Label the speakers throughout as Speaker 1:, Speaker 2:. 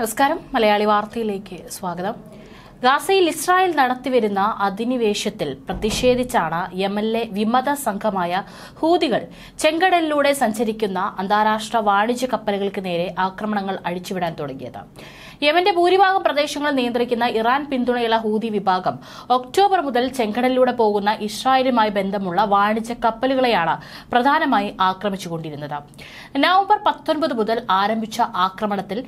Speaker 1: നമസ്കാരം മലയാളി വാർത്തയിലേക്ക് സ്വാഗതം ഗാസയിൽ ഇസ്രായേൽ നടത്തിവരുന്ന അധിനിവേശത്തിൽ പ്രതിഷേധിച്ചാണ് എം എൽ എ വിമത സംഘമായ ഹൂതികൾ ചെങ്കടലിലൂടെ സഞ്ചരിക്കുന്ന അന്താരാഷ്ട്ര വാണിജ്യ കപ്പലുകൾക്ക് നേരെ ആക്രമണങ്ങൾ അഴിച്ചുവിടാൻ തുടങ്ങിയത് യമന്റെ ഭൂരിഭാഗം പ്രദേശങ്ങൾ നിയന്ത്രിക്കുന്ന ഇറാൻ പിന്തുണയുള്ള ഹൂതി വിഭാഗം ഒക്ടോബർ മുതൽ ചെങ്കടലിലൂടെ പോകുന്ന ഇസ്രായേലുമായി ബന്ധമുള്ള വാണിജ്യ കപ്പലുകളെയാണ് പ്രധാനമായി ആക്രമിച്ചുകൊണ്ടിരുന്നത് നവംബർ പത്തൊൻപത് മുതൽ ആരംഭിച്ച ആക്രമണത്തിൽ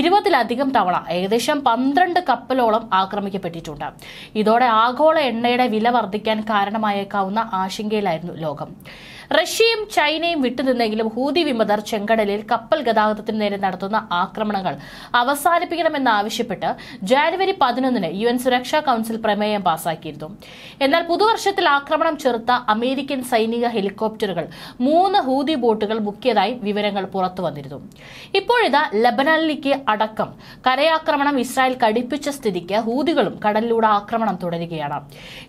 Speaker 1: ഇരുപതിലധികം തവണ ഏകദേശം പന്ത്രണ്ട് കപ്പലോളം ആക്രമിക്കപ്പെട്ടിട്ടുണ്ട് ഇതോടെ ആഗോള എണ്ണയുടെ വില വർദ്ധിക്കാൻ കാരണമായേക്കാവുന്ന ആശങ്കയിലായിരുന്നു ലോകം റഷ്യയും ചൈനയും വിട്ടുനിന്നെങ്കിലും ഹൂതി വിമതർ ചെങ്കടലിൽ കപ്പൽ ഗതാഗതത്തിന് നേരെ നടത്തുന്ന ആക്രമണങ്ങൾ അവസാനിപ്പിക്കണമെന്നാവശ്യപ്പെട്ട് ജാനുവരി പതിനൊന്നിന് യു എൻ സുരക്ഷാ കൌൺസിൽ പ്രമേയം പാസാക്കിയിരുന്നു എന്നാൽ പുതുവർഷത്തിൽ ആക്രമണം ചെറുത്ത അമേരിക്കൻ സൈനിക ഹെലികോപ്റ്ററുകൾ മൂന്ന് ഹൂതി ബോട്ടുകൾ മുക്കിയതായി വിവരങ്ങൾ പുറത്തു വന്നിരുന്നു ഇപ്പോഴിതാ ലബനാനിലേക്ക് അടക്കം കരയാക്രമണം ഇസ്രായേൽ കടുപ്പിച്ച സ്ഥിതിക്ക് ഹൂതികളും കടലിലൂടെ ആക്രമണം തുടരുകയാണ്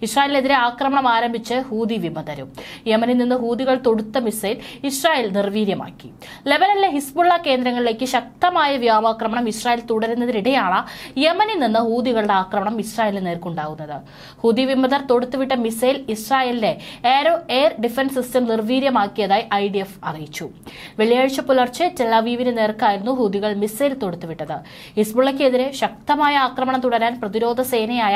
Speaker 1: ഇസ്രായേലിനെതിരെ ആക്രമണം ആരംഭിച്ച് ഹൂതി വിമതരും യമനിൽ നിന്ന് ഹൂതികൾ ലക്ഷ്യങ്ങൾ തൊടുത്ത മിസൈൽ ഇസ്രായേൽ നിർവീര്യമാക്കി ലെബനനിലെ ഹിസ്ബുള്ള കേന്ദ്രങ്ങളിലേക്ക് ശക്തമായ വ്യോമാക്രമണം ഇസ്രായേൽ തുടരുന്നതിനിടെയാണ് യമനിൽ നിന്ന് ഹൂതികളുടെ ആക്രമണം ഇസ്രായേലിന് നേർക്കുണ്ടാകുന്നത് ഹൂതി വിമതർ തൊടുത്തുവിട്ട മിസൈൽ ഇസ്രായേലിന്റെ എയറോ എയർ ഡിഫൻസ് സിസ്റ്റം നിർവീര്യമാക്കിയതായി ഐ ഡി എഫ് അറിയിച്ചു വെള്ളിയാഴ്ച പുലർച്ചെ ടെലാവീവിന് നേർക്കായിരുന്നു ഹൂതികൾ മിസൈൽ തൊടുത്തുവിട്ടത് ഹിസ്ബുള്ളയ്ക്കെതിരെ ശക്തമായ ആക്രമണം തുടരാൻ പ്രതിരോധ സേനയായ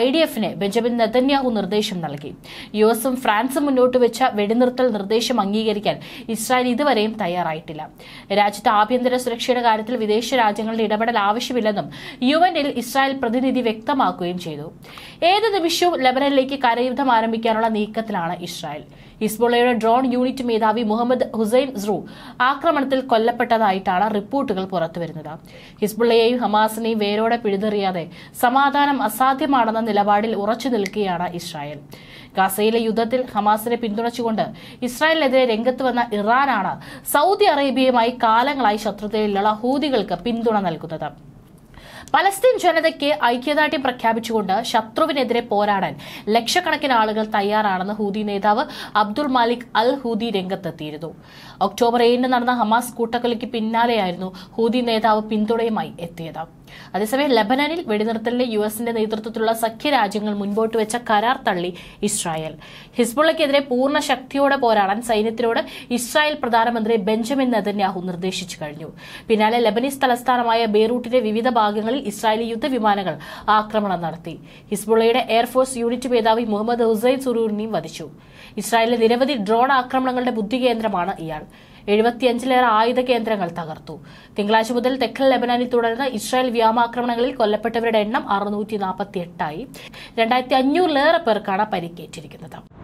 Speaker 1: ഐ ഡി എഫിന് ബെഞ്ചമിൻ നെതന്യാഹു നിർദ്ദേശം നൽകി യുഎസും ഫ്രാൻസും മുന്നോട്ട് വെച്ച വെടിനിർത്തൽ നിർദ്ദേശം അംഗീകരിക്കാൻ ഇസ്രായേൽ ഇതുവരെയും തയ്യാറായിട്ടില്ല രാജ്യത്തെ ആഭ്യന്തര സുരക്ഷയുടെ കാര്യത്തിൽ വിദേശ രാജ്യങ്ങളുടെ ഇടപെടൽ ആവശ്യമില്ലെന്നും യു ഇസ്രായേൽ പ്രതിനിധി വ്യക്തമാക്കുകയും ചെയ്തു ഏത് നിമിഷവും ലെബനനിലേക്ക് കരയുദ്ധം ആരംഭിക്കാനുള്ള നീക്കത്തിലാണ് ഇസ്രായേൽ ഹിസ്ബുള്ളയുടെ ഡ്രോൺ യൂണിറ്റ് മേധാവി മുഹമ്മദ് ഹുസൈൻ സ്രൂ ആക്രമണത്തിൽ കൊല്ലപ്പെട്ടതായിട്ടാണ് റിപ്പോർട്ടുകൾ പുറത്തുവരുന്നത് ഹിസ്ബുള്ളയെയും ഹമാസിനെയും വേരോടെ പിഴുതെറിയാതെ സമാധാനം അസാധ്യമാണെന്ന നിലപാടിൽ ഉറച്ചു നിൽക്കുകയാണ് ഇസ്രായേൽ ഗാസയിലെ യുദ്ധത്തിൽ ഹമാസിനെ പിന്തുണച്ചുകൊണ്ട് ഇസ്രായേലിനെതിരെ രംഗത്ത് വന്ന ഇറാനാണ് സൗദി അറേബ്യയുമായി കാലങ്ങളായി ശത്രുതയിലുള്ള ഹൂതികൾക്ക് പിന്തുണ നൽകുന്നത് പലസ്തീൻ ജനതയ്ക്ക് ഐക്യദാർഢ്യം പ്രഖ്യാപിച്ചുകൊണ്ട് ശത്രുവിനെതിരെ പോരാടാൻ ലക്ഷക്കണക്കിന് ആളുകൾ തയ്യാറാണെന്ന് ഹൂദി നേതാവ് അബ്ദുൾ മാലിക് അൽ ഹൂദി രംഗത്തെത്തിയിരുന്നു ഒക്ടോബർ ഏഴിന് നടന്ന ഹമാസ് കൂട്ടക്കൊലയ്ക്ക് പിന്നാലെയായിരുന്നു ഹൂദി നേതാവ് പിന്തുണയുമായി എത്തിയത് അതേസമയം ലബനനിൽ വെടിനിർത്തലിന് യു എസിന്റെ നേതൃത്വത്തിലുള്ള സഖ്യരാജ്യങ്ങൾ മുൻപോട്ട് വെച്ച കരാർ തള്ളി ഇസ്രായേൽ ഹിസ്ബുള്ളക്കെതിരെ പൂർണ്ണ ശക്തിയോടെ പോരാടാൻ സൈന്യത്തിനോട് ഇസ്രായേൽ പ്രധാനമന്ത്രി ബെഞ്ചമിൻ നെതന്യാഹു നിർദ്ദേശിച്ചു കഴിഞ്ഞു പിന്നാലെ ലബനീസ് തലസ്ഥാനമായ ബെയ്റൂട്ടിന്റെ വിവിധ ഭാഗങ്ങളിൽ ഇസ്രായേലി യുദ്ധവിമാനങ്ങൾ ആക്രമണം നടത്തി ഹിസ്ബുള്ളയുടെ എയർഫോഴ്സ് യൂണിറ്റ് മേധാവി മുഹമ്മദ് ഹുസൈൻ സുറൂറിനെയും വധിച്ചു ഇസ്രായേലിലെ നിരവധി ഡ്രോൺ ആക്രമണങ്ങളുടെ ബുദ്ധികേന്ദ്രമാണ് ഇയാൾ എഴുപത്തിയഞ്ചിലേറെ ആയുധ കേന്ദ്രങ്ങൾ തകർത്തു തിങ്കളാഴ്ച മുതൽ തെക്കൻ ലെബനാനിൽ തുടരുന്ന ഇസ്രായേൽ വ്യോമാക്രമണങ്ങളിൽ കൊല്ലപ്പെട്ടവരുടെ എണ്ണം അറുന്നൂറ്റി നാൽപ്പത്തി എട്ടായി രണ്ടായിരത്തി അഞ്ഞൂറിലേറെ പേർക്കാണ് പരിക്കേറ്റിരിക്കുന്നത്